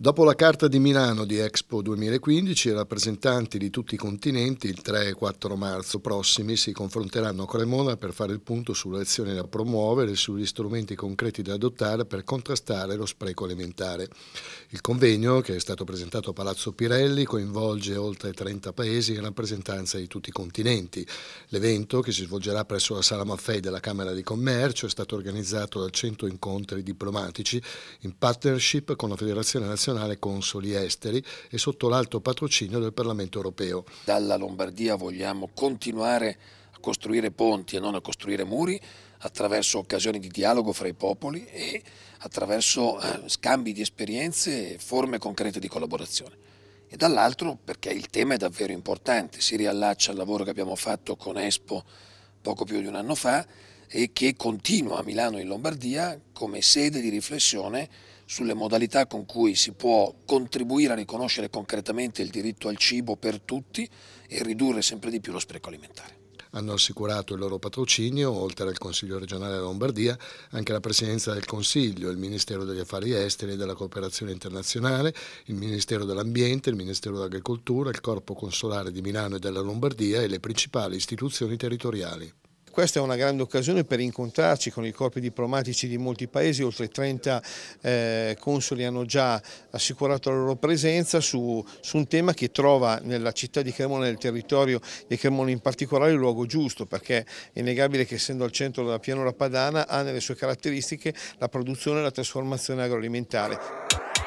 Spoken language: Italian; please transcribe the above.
Dopo la Carta di Milano di Expo 2015, i rappresentanti di tutti i continenti il 3 e 4 marzo prossimi si confronteranno a Cremona per fare il punto sulle azioni da promuovere e sugli strumenti concreti da adottare per contrastare lo spreco alimentare. Il convegno, che è stato presentato a Palazzo Pirelli, coinvolge oltre 30 paesi in rappresentanza di tutti i continenti. L'evento, che si svolgerà presso la Sala Maffei della Camera di Commercio, è stato organizzato da 100 incontri diplomatici in partnership con la Federazione Nazionale internazionale Consoli Esteri e sotto l'alto patrocinio del Parlamento europeo. Dalla Lombardia vogliamo continuare a costruire ponti e non a costruire muri attraverso occasioni di dialogo fra i popoli e attraverso eh, scambi di esperienze e forme concrete di collaborazione. E dall'altro perché il tema è davvero importante, si riallaccia al lavoro che abbiamo fatto con Expo poco più di un anno fa e che continua a Milano in Lombardia come sede di riflessione sulle modalità con cui si può contribuire a riconoscere concretamente il diritto al cibo per tutti e ridurre sempre di più lo spreco alimentare. Hanno assicurato il loro patrocinio, oltre al Consiglio regionale della Lombardia, anche la Presidenza del Consiglio, il Ministero degli Affari Esteri e della Cooperazione Internazionale, il Ministero dell'Ambiente, il Ministero dell'Agricoltura, il Corpo Consolare di Milano e della Lombardia e le principali istituzioni territoriali. Questa è una grande occasione per incontrarci con i corpi diplomatici di molti paesi, oltre 30 eh, consoli hanno già assicurato la loro presenza su, su, un tema che trova nella città di Cremona, nel territorio di Cremona in particolare, il luogo giusto, perché è innegabile che essendo al centro della pianura padana ha nelle sue caratteristiche la produzione e la trasformazione agroalimentare.